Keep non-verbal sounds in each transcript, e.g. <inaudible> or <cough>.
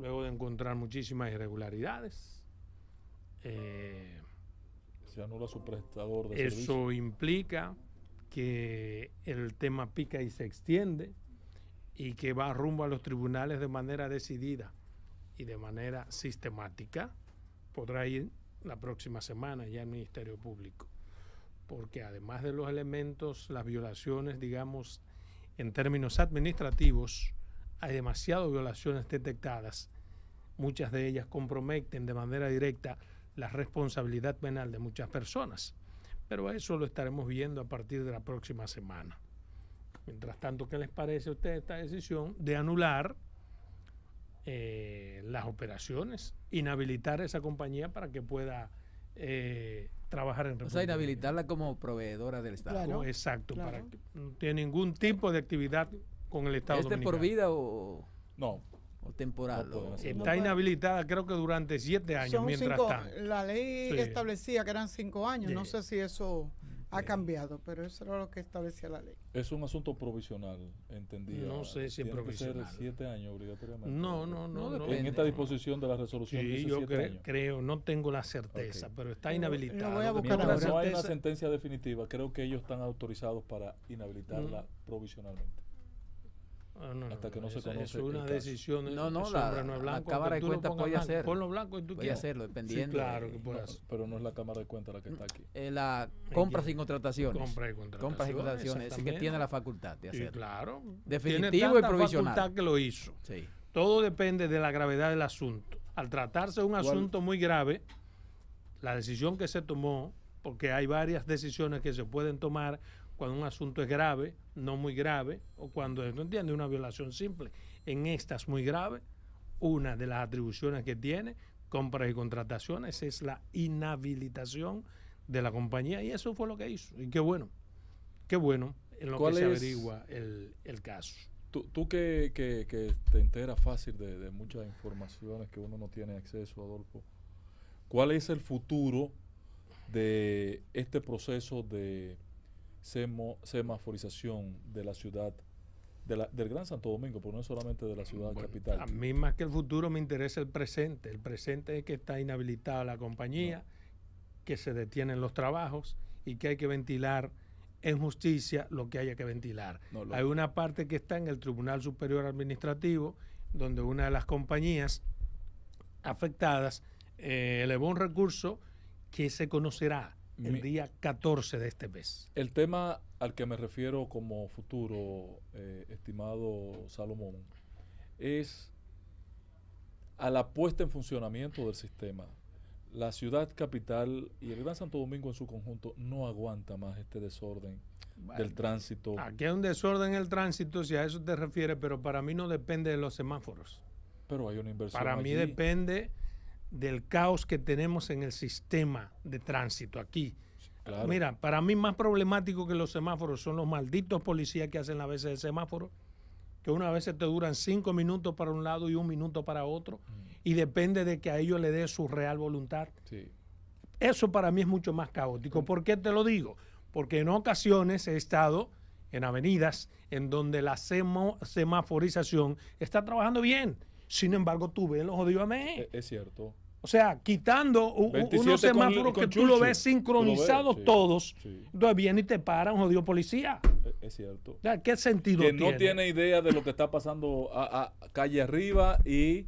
luego de encontrar muchísimas irregularidades. Eh, se anula su prestador de Eso implica que el tema pica y se extiende y que va rumbo a los tribunales de manera decidida y de manera sistemática. Podrá ir la próxima semana ya al Ministerio Público, porque además de los elementos, las violaciones, digamos, en términos administrativos, hay demasiadas violaciones detectadas. Muchas de ellas comprometen de manera directa la responsabilidad penal de muchas personas. Pero eso lo estaremos viendo a partir de la próxima semana. Mientras tanto, ¿qué les parece a ustedes esta decisión de anular eh, las operaciones, inhabilitar esa compañía para que pueda eh, trabajar en O sea, inhabilitarla como proveedora del Estado. Claro, exacto, para que no tiene ningún tipo de actividad en el Estado ¿Este por vida o...? No. O temporal. Está inhabilitada creo que durante siete años mientras La ley establecía que eran cinco años. No sé si eso ha cambiado, pero eso era lo que establecía la ley. Es un asunto provisional, Entendido. No sé si es provisional. Que ser siete años obligatoriamente. No, no, no. en esta disposición de la resolución. Sí, dice yo creo, no tengo la certeza, pero está inhabilitada. Voy a buscar ahora. No hay una sentencia definitiva. Creo que ellos están autorizados para inhabilitarla mm. provisionalmente. Ah, hasta que no se conoce. Es una decisión. No, no, la, blanco, Cámara de Cuentas puede hacer. Ponlo blanco y tú Puede hacerlo, dependiendo. claro Pero no es la Cámara de Cuentas la que está aquí. Eh, la compra sin contrataciones. Compra y contrataciones. Compras y contrataciones. Es que tiene la facultad de hacerlo. claro. Definitivo y provisional. facultad que lo hizo. Sí. Todo depende de la gravedad del asunto. Al tratarse de un asunto muy grave, la decisión que se tomó, porque hay varias decisiones que se pueden tomar cuando un asunto es grave, no muy grave, o cuando no entiende una violación simple. En estas muy grave, una de las atribuciones que tiene compras y contrataciones es la inhabilitación de la compañía y eso fue lo que hizo. Y qué bueno, qué bueno en lo que se averigua el, caso. Tú, que, te enteras fácil de, de muchas informaciones que uno no tiene acceso, Adolfo, ¿cuál es el futuro de este proceso de semaforización de la ciudad del Gran Santo Domingo, pero no solamente de la ciudad capital. A mí más que el futuro me interesa el presente. El presente es que está inhabilitada la compañía, que se detienen los trabajos y que hay que ventilar en justicia lo que haya que ventilar. Hay una parte que está en el Tribunal Superior Administrativo, donde una de las compañías afectadas eh, elevó un recurso que se conocerá el día 14 de este mes. El tema al que me refiero como futuro, eh, estimado Salomón, es a la puesta en funcionamiento del sistema. La ciudad capital y el Gran Santo Domingo en su conjunto no aguanta más este desorden del tránsito. Aquí hay un desorden en el tránsito, si a eso te refieres, pero para mí no depende de los semáforos. Pero hay una inversión. Para mí depende del caos que tenemos en el sistema de tránsito aquí. Mira, para mí más problemático que los semáforos son los malditos policías que hacen la veces de semáforo, que una vez te duran cinco minutos para un lado y un minuto para otro, mm. y depende de que a ellos le dé su real voluntad. Eso para mí es mucho más caótico. ¿Por qué te lo digo? Porque en ocasiones he estado en avenidas en donde la semaforización está trabajando bien sin embargo, tú ves los jodidos AME. Es, cierto. O sea, quitando unos semáforos que tú lo ves sincronizados todos, entonces viene y te para un jodido policía. E-, es cierto. ¿Qué sentido tiene? Que no tiene idea de lo que está pasando a, calle arriba y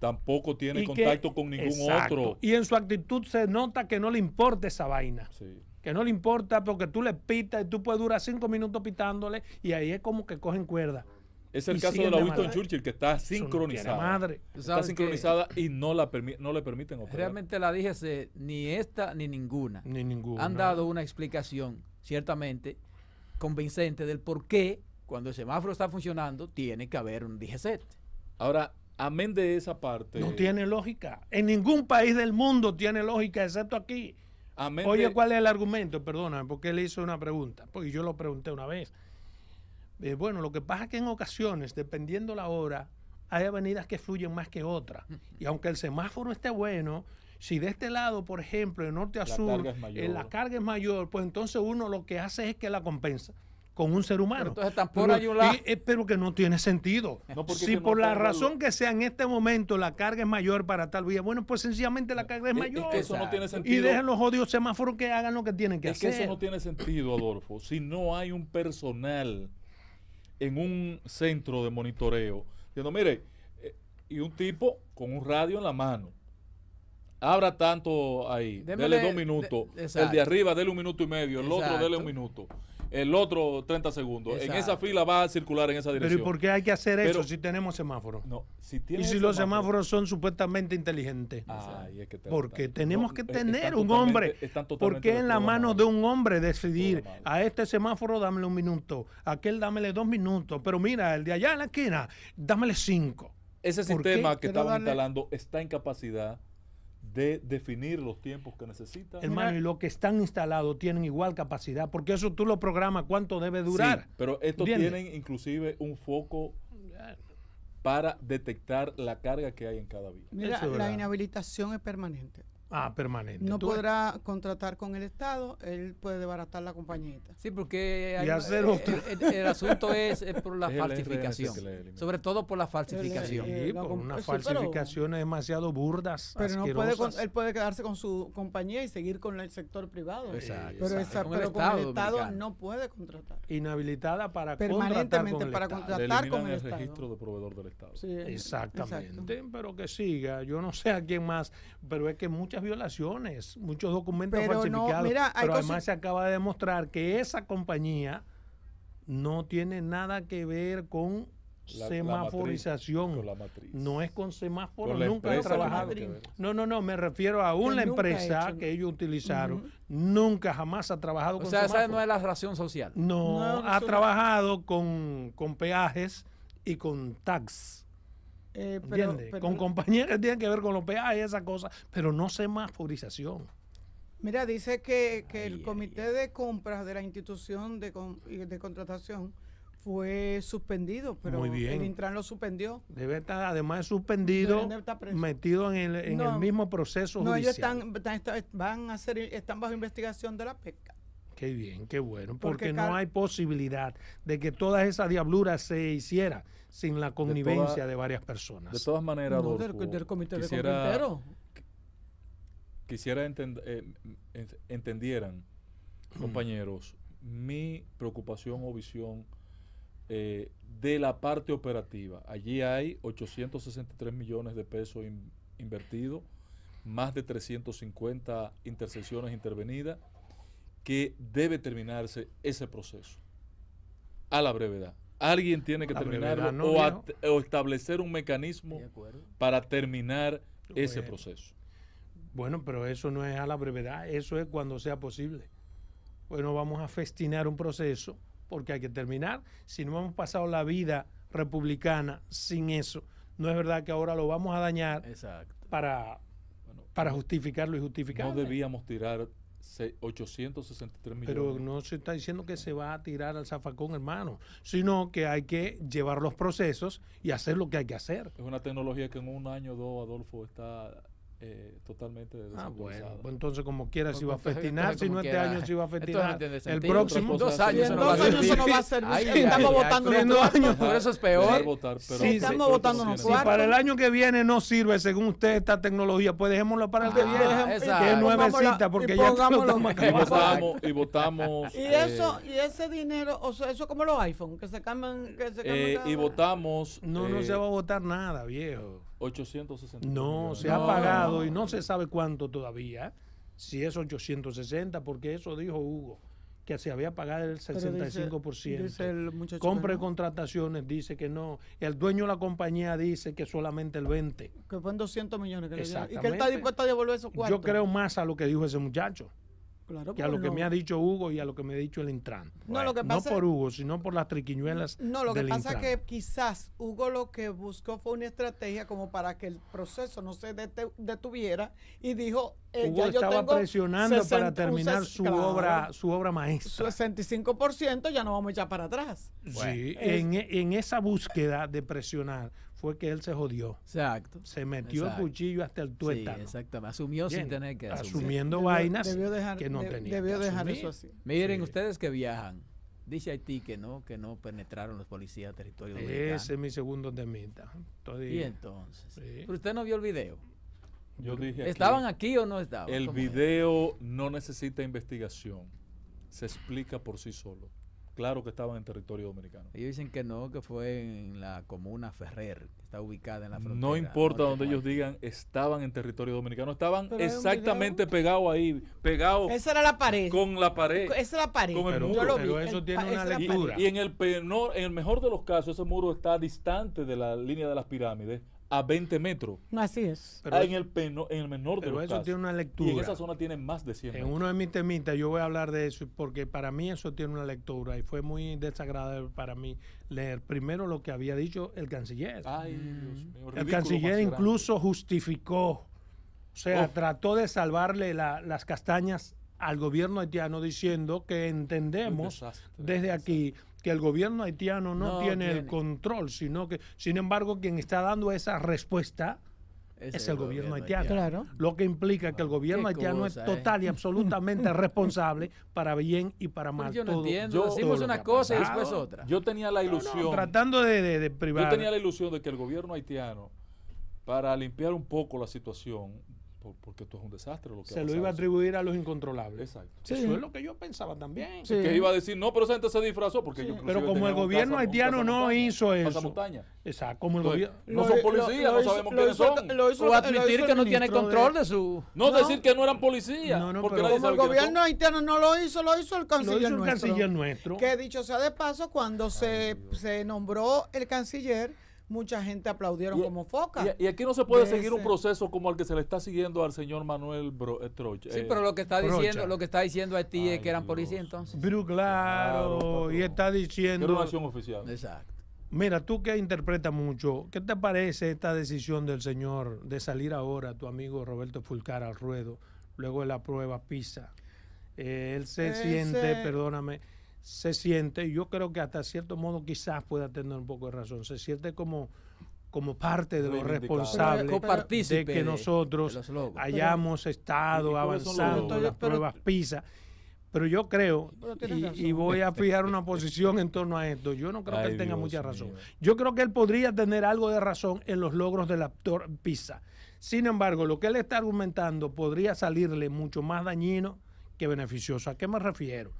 tampoco tiene contacto con ningún otro. Y en su actitud se nota que no le importa esa vaina. Que no le importa porque tú le pitas y tú puedes durar cinco minutos pitándole y ahí es como que cogen cuerda. Es el caso de la Winston Churchill que está sincronizada. madre. Está sincronizada y no, le permiten operar. Realmente la DGC, ni esta ni ninguna, ni ninguna, han dado una explicación, ciertamente, convincente del por qué cuando el semáforo está funcionando tiene que haber un DGC. Ahora, amén de esa parte. No tiene lógica. En ningún país del mundo tiene lógica, excepto aquí. Oye, ¿cuál es el argumento? Perdóname, porque le hizo una pregunta, porque yo lo pregunté una vez. Eh, bueno, lo que pasa es que en ocasiones, dependiendo la hora, hay avenidas que fluyen más que otras. <laughs> Y aunque el semáforo esté bueno, si de este lado, por ejemplo, de norte a sur, eh, la carga es mayor, pues entonces uno lo que hace es que la compensa con un ser humano. entonces tampoco hay un lado. Eh, pero que no tiene sentido. <laughs> si por la razón que sea en este momento la carga es mayor para tal vía, bueno, pues sencillamente la carga es mayor. Y dejen los odios semáforos que hagan lo que tienen que es hacer. Que eso no tiene sentido, Adolfo. Si no hay un personal en un centro de monitoreo, diciendo, mire, eh, y un tipo con un radio en la mano. Abra tanto ahí, dele dos minutos. el de arriba, dele un minuto y medio, el otro, dele un minuto el otro 30 segundos. En esa fila va a circular en esa dirección. Pero ¿y por qué hay que hacer eso si tenemos semáforos? No, si y si los semáforos son supuestamente inteligentes. porque tenemos que eh, tener un hombre. ¿Por qué en la mano de un hombre decidir a este semáforo dámele un minuto, aquel dámele dos minutos? Pero mira, el de allá en la esquina, dámele cinco. Ese sistema que estaban instalando está en capacidad de definir los tiempos que necesita. Hermano, y los que están instalados tienen igual capacidad, porque eso tú lo programas cuánto debe durar. Sí, pero estos tienen inclusive un foco para detectar la carga que hay en cada vía. Mira, la inhabilitación es permanente. Ah, permanente. No podrá contratar con el Estado, él puede desbaratar la compañita. Sí, porque eh, el, asunto es, eh, por la <laughs> falsificación. Sobre todo por la falsificación. Eh, sí, por unas falsificaciones demasiado burdas. Pero no puede él puede quedarse con su compañía y seguir con el sector privado. Exacto, pero, con, el Estado no puede contratar. Inhabilitada para Permanentemente contratar con el para contratar con el, Estado. registro de proveedor Exactamente. Pero que siga. Yo no sé a quién más, pero es que muchas violaciones, muchos documentos falsificados. pero además se acaba de demostrar que esa compañía no tiene nada que ver con semáforización semaforización. no es con semáforo, nunca ha trabajado. No, no, no, me refiero a una empresa que ellos utilizaron, nunca jamás ha trabajado o sea, esa no es la ración social. No, ha trabajado con, con peajes y con tax. Eh, con compañías que tienen que ver con los peajes y esas cosas, pero no sé más Mira, dice que, que el comité de compras de la institución de, de contratación fue suspendido, pero el Intran lo suspendió. Debe estar, además de suspendido, metido en el, mismo proceso judicial. No, ellos están, van a hacer, están bajo investigación de la PECA. Qué bien, qué bueno, porque, no hay posibilidad de que toda esa diablura se hiciera sin la connivencia de, varias personas. De todas maneras, comité quisiera, de quisiera eh, entendieran, mm. compañeros, mi preocupación o visión eh, de la parte operativa. Allí hay 863 millones de pesos invertidos, más de 350 intersecciones intervenidas que debe terminarse ese proceso a la brevedad. Alguien tiene que terminar o, establecer un mecanismo para terminar ese proceso. Bueno, pero eso no es a la brevedad, eso es cuando sea posible. Bueno, pues vamos a festinar un proceso porque hay que terminar. Si no hemos pasado la vida republicana sin eso, no es verdad que ahora lo vamos a dañar para, para justificarlo y justificarlo. No debíamos tirar 863 millones. Pero no se está diciendo que se va a tirar al zafacón, hermano, sino que hay que llevar los procesos y hacer lo que hay que hacer. Es una tecnología que en un año o dos, Adolfo, está eh, totalmente Ah, bueno. Pues entonces, como quiera, si va a festinar, si no este año, si va a festinar. el próximo. Dos años, dos años eso no va a ser. <laughs> estamos votando en años. Por eso es peor. votar, pero estamos votando no Si para el año que viene no sirve, según usted, esta tecnología, pues dejémoslo para el ah, que Exacto. Que es nuevecita, porque y ya votamos. Y votamos. Y eh, eso, y ese dinero, o sea, eso como los iPhone, que se cambian. Que se cambian eh, y votamos. No, no eh, se va a votar nada, viejo. 860. No, se ha pagado y no se sabe cuánto todavía, si es 860, porque eso dijo Hugo, que se había pagado el 65%. Compre el Compra contrataciones dice que no. El dueño de la compañía dice que solamente el 20. Que en 200 millones. Que le y que está dispuesto a devolver esos cuartos. Yo creo más a lo que dijo ese muchacho que a lo que me ha dicho Hugo y a lo que me ha dicho el Intran. No, por Hugo, sino por las triquiñuelas. No, lo que pasa es que quizás Hugo lo que buscó fue una estrategia como para que el proceso no se detuviera y dijo, eh, Hugo ya estaba yo tengo presionando para terminar su obra su obra maestra. 65% ya no vamos a echar para atrás. sí, en esa búsqueda de presionar fue que él se jodió. Exacto. Se metió el cuchillo hasta el tuétano. Sí, Asumió sin tener que Asumiendo vainas que no tenía. Debió así. Miren, ustedes que viajan, dice Haití que no, que no penetraron los policías a territorio dominicano. Ese es mi segundo temita. Y entonces. Pero usted no vio el video. Yo dije. ¿Estaban aquí o no estaban? El video no necesita investigación. Se explica por sí solo claro que estaban en territorio dominicano. Ellos dicen que no, que fue en la comuna Ferrer, que está ubicada en la frontera. No importa donde ellos digan, estaban en territorio dominicano, estaban exactamente pegados ahí, pegados. Esa era la pared. Con la pared. Esa era la pared. eso tiene una lectura. Y, en, el en el mejor de los casos, ese muro está distante de la línea de las pirámides a 20 metros. Así es. Pero ah, en, el peno, en el menor pero de los eso tiene una lectura. Y en esa zona tienen más de 100 metros. En uno de mis temitas yo voy a hablar de eso porque para mí eso tiene una lectura y fue muy desagradable para mí leer primero lo que había dicho el canciller. Mm. el canciller incluso justificó, o sea, trató de salvarle las castañas al gobierno haitiano diciendo que entendemos desde aquí que el gobierno haitiano no, tiene, el control, sino que, sin embargo, quien está dando esa respuesta es, el, gobierno, haitiano. Claro. Lo que implica que el gobierno haitiano es ¿eh? total y absolutamente <laughs> responsable para bien y para mal. yo no entiendo. Decimos una cosa y después otra. Yo tenía la ilusión. tratando de privar. Yo tenía la ilusión de que el gobierno haitiano, para limpiar un poco la situación, porque esto es un desastre. Lo que se lo iba a atribuir a los incontrolables. Exacto. Eso es lo que yo pensaba también. Sí. Que iba a decir, no, pero esa gente se disfrazó. porque Pero como el gobierno haitiano no hizo eso. montaña. Exacto, como No son policías, no sabemos lo, quiénes son. Lo hizo, admitir que no tiene control de, su. No, decir que no eran policías. No, no, como el gobierno haitiano no lo hizo, lo hizo el canciller canciller nuestro. Que dicho sea de paso, cuando se nombró el canciller mucha gente aplaudieron como foca. Y, aquí no se puede seguir un proceso como el que se le está siguiendo al señor Manuel Bro, eh, Sí, eh, pero lo que está diciendo, lo que está diciendo a ti es que eran policías entonces. Pero claro, y está diciendo. Era oficial. Exacto. Mira, tú que interpretas mucho, ¿qué te parece esta decisión del señor de salir ahora tu amigo Roberto Fulcar al ruedo, luego de la prueba PISA? Eh, él se siente, perdóname, se siente, y yo creo que hasta cierto modo quizás pueda tener un poco de razón, se siente como, como parte de los responsables de que nosotros hayamos estado avanzando las pruebas PISA. Pero yo creo, y, voy a fijar una posición en torno a esto, yo no creo que él tenga mucha razón. Yo creo que él podría tener algo de razón en los logros del actor PISA. Sin embargo, lo que él está argumentando podría salirle mucho más dañino que beneficioso. ¿A qué me refiero?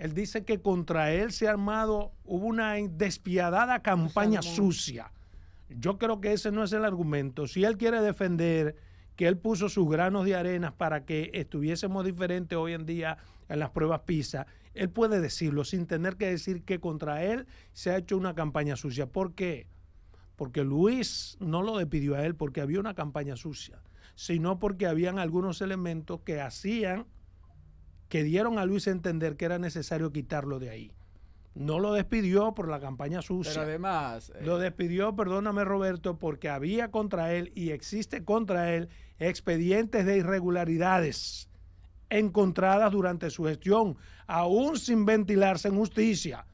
Él dice que contra él se ha armado, hubo una despiadada campaña sucia. Yo creo que ese no es el argumento. Si él quiere defender que él puso sus granos de arena para que estuviésemos diferentes hoy en día en las pruebas PISA, él puede decirlo sin tener que decir que contra él se ha hecho una campaña sucia. ¿Por qué? Porque Luis no lo despidió a él porque había una campaña sucia, sino porque habían algunos elementos que hacían que dieron a Luis a entender que era necesario quitarlo de ahí. No lo despidió por la campaña sucia. además. Eh, lo despidió, perdóname Roberto, porque había contra él y existe contra él expedientes de irregularidades encontradas durante su gestión, aún sin ventilarse en justicia.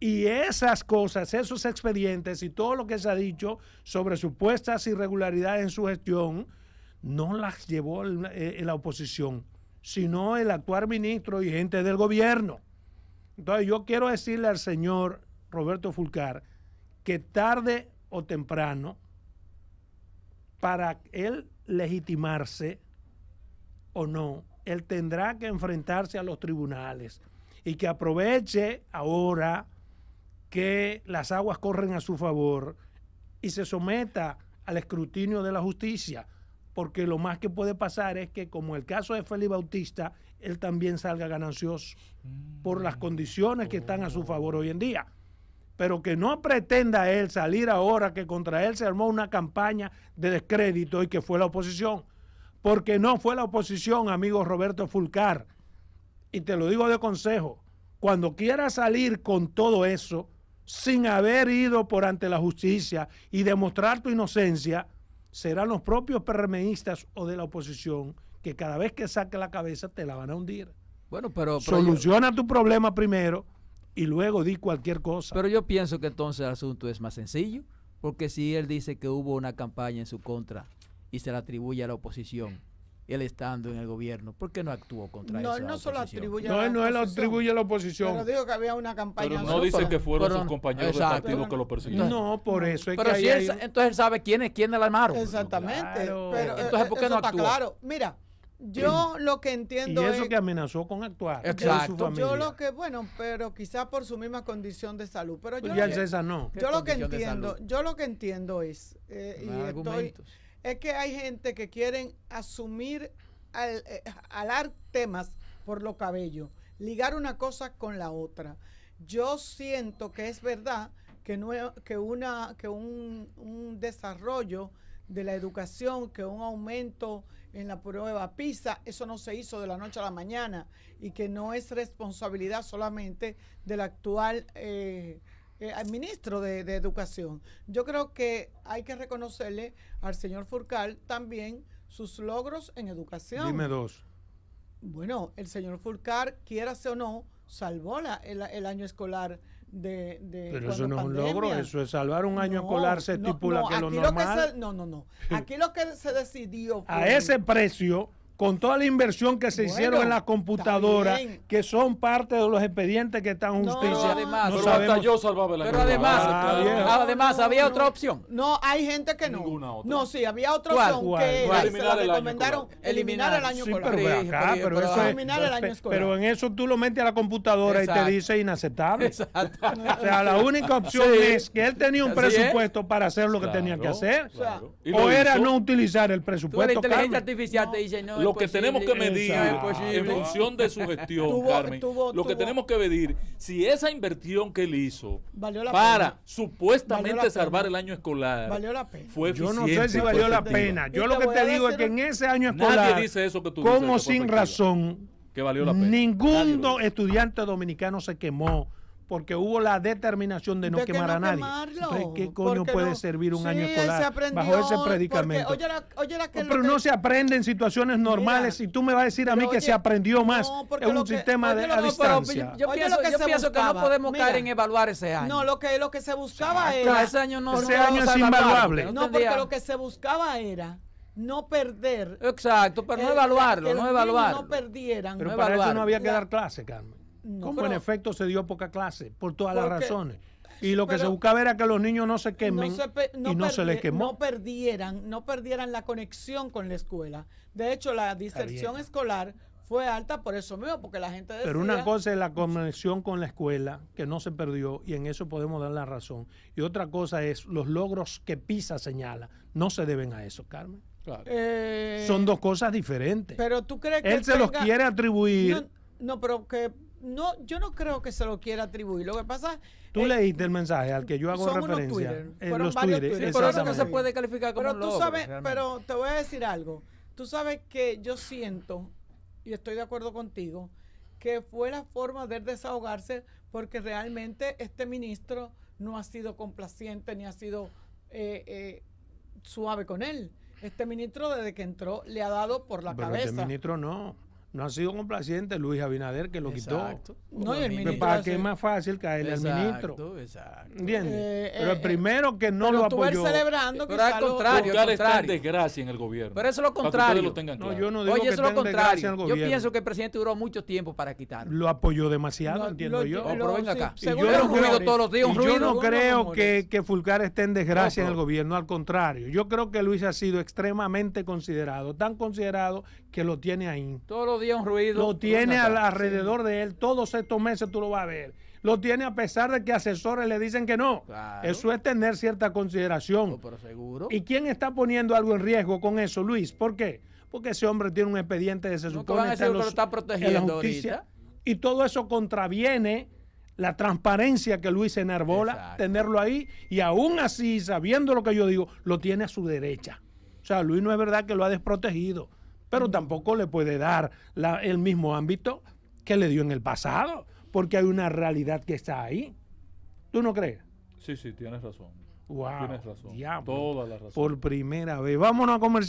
Y esas cosas, esos expedientes y todo lo que se ha dicho sobre supuestas irregularidades en su gestión, no las llevó eh, la oposición sino el actuar ministro y gente del gobierno. Entonces yo quiero decirle al señor Roberto Fulcar que tarde o temprano, para él legitimarse o no, él tendrá que enfrentarse a los tribunales y que aproveche ahora que las aguas corren a su favor y se someta al escrutinio de la justicia porque lo más que puede pasar es que, como el caso de Félix Bautista, él también salga ganancioso mm, por las condiciones que están a su oh. favor hoy en día. Pero que no pretenda él salir ahora que contra él se armó una campaña de descrédito y que fue la oposición. Porque no fue la oposición, amigo Roberto Fulcar. Y te lo digo de consejo, cuando quiera salir con todo eso, sin haber ido por ante la justicia y demostrar tu inocencia, serán los propios perremeístas o de la oposición que cada vez que saque la cabeza te la van a hundir. Bueno, pero, soluciona tu problema primero y luego di cualquier cosa. Pero yo pienso que entonces el asunto es más sencillo, porque si él dice que hubo una campaña en su contra y se la atribuye a la oposición, él estando en el gobierno. ¿Por qué no actuó contra no, No, no solo atribuye no, a la no, él atribuye a la oposición. Pero dijo que había una campaña. Pero no dice que fueron sus compañeros activos que lo persiguieron. No, por eso es pero que si él, Entonces él sabe quién es, quién la armaron. Exactamente. Pero, eh, entonces, ¿por qué eso no Está claro. Mira, yo lo que entiendo es... y eso que amenazó con actuar. Exacto. Yo lo que, bueno, pero quizás por su misma condición de salud. Pero pues yo, lo, César no. yo lo que entiendo, yo lo que entiendo es, eh, y estoy, es que hay gente que quieren asumir, al, eh, alar temas por los cabellos, ligar una cosa con la otra. Yo siento que es verdad que, no, que, una, que un, desarrollo de la educación, que un aumento en la prueba PISA, eso no se hizo de la noche a la mañana y que no es responsabilidad solamente del actual eh, eh, al ministro de, Educación. Yo creo que hay que reconocerle al señor Furcal también sus logros en educación. Dime dos. Bueno, el señor Furcal, quiera o no, salvó la, el, año escolar de, Pero eso no es un logro, eso es salvar un año escolar se estipula que lo normal... no, no, no. Aquí lo que se decidió <laughs> A ese precio con toda la inversión que se hicieron en la computadora, que son parte de los expedientes que están en justicia. No, Pero además, ah, ah, había otra opción. No, hay gente que no. No, sí, había otra opción que el recomendaron eliminar, el año pero, en eso tú lo metes a la computadora y te dice inaceptable. O sea, la única opción es que él tenía un presupuesto para hacer lo que tenía que hacer. O era no utilizar el presupuesto. la inteligencia artificial te dice no lo que tenemos que medir en función de su gestión, Carmen, lo que tenemos que medir, si esa inversión que él hizo para supuestamente salvar el año escolar valió la pena. Yo no sé si valió la pena. Yo este lo que te digo es que en ese año escolar, nadie dice eso como sin razón, que valió ningún estudiante dominicano se quemó porque hubo la determinación de no quemar a nadie. ¿qué coño puede servir un año escolar bajo ese predicamento? pero no se aprende en situaciones normales. y tú me vas a decir a mí que se aprendió más no, en un sistema de, a distancia. Yo, pienso, que, no podemos caer en evaluar ese año. No, lo que, lo que se buscaba era... Ese año, no, es invaluable. No, porque lo que se buscaba era no perder. Exacto, pero no evaluarlo, no evaluarlo. No Pero para eso no había que dar clase, Carmen como en efecto se dio poca clase, por todas las razones. Y lo que se buscaba era que los niños no se quemen y no se les quemó. No perdieran, no perdieran la conexión con la escuela. De hecho, la diserción escolar fue alta por eso mismo, porque la gente Pero una cosa es la conexión con la escuela, que no se perdió, y en eso podemos dar la razón. Y otra cosa es los logros que PISA señala. No se deben a eso, Carmen. Claro. Eh, Son dos cosas diferentes. Pero tú crees que... Él, se los quiere atribuir... no, pero que no, yo no creo que se lo quiera atribuir. Lo que pasa. Tú leíste el mensaje al que yo hago son referencia. Unos Twitter, no se puede calificar como pero sabes, Pero te voy a decir algo. Tú sabes que yo siento, y estoy de acuerdo contigo, que fue la forma de desahogarse porque realmente este ministro no ha sido complaciente ni ha sido eh, eh, suave con él. Este ministro desde que entró le ha dado por la este cabeza. Este ministro no no ha sido complaciente Luis Abinader que lo quitó. No, el pues, para que es más fácil caerle al ministro. Exacto. Eh, eh, pero el eh, primero que no lo apoyó. celebrando que al está en desgracia en el gobierno. Pero eso es lo contrario. yo Oye, eso es lo contrario. Yo pienso que el presidente duró mucho tiempo para quitarlo. Lo apoyó demasiado, entiendo yo. yo no creo, no creo que, que Fulcar esté en desgracia en el gobierno. Al contrario, yo creo que Luis ha sido extremadamente considerado. Tan considerado que lo tiene ahí. Todos los días un ruido. Lo tiene alrededor de él. Todos estos meses tú lo vas a ver. Lo tiene a pesar de que asesores le dicen que no. Eso es tener cierta consideración. pero seguro. ¿Y quién está poniendo algo en riesgo con eso, Luis? ¿Por qué? Porque ese hombre tiene un expediente de se supone, está, en está protegiendo Y todo eso contraviene la transparencia que Luis enarbola, tenerlo ahí. Y aún así, sabiendo lo que yo digo, lo tiene a su derecha. O sea, Luis no es verdad que lo ha desprotegido pero tampoco le puede dar el mismo ámbito que le dio en el pasado, porque hay una realidad que está ahí. ¿Tú no crees? Sí, sí, tienes razón. Wow, tienes razón. Toda la razón. Por primera vez. Vámonos a comerciar.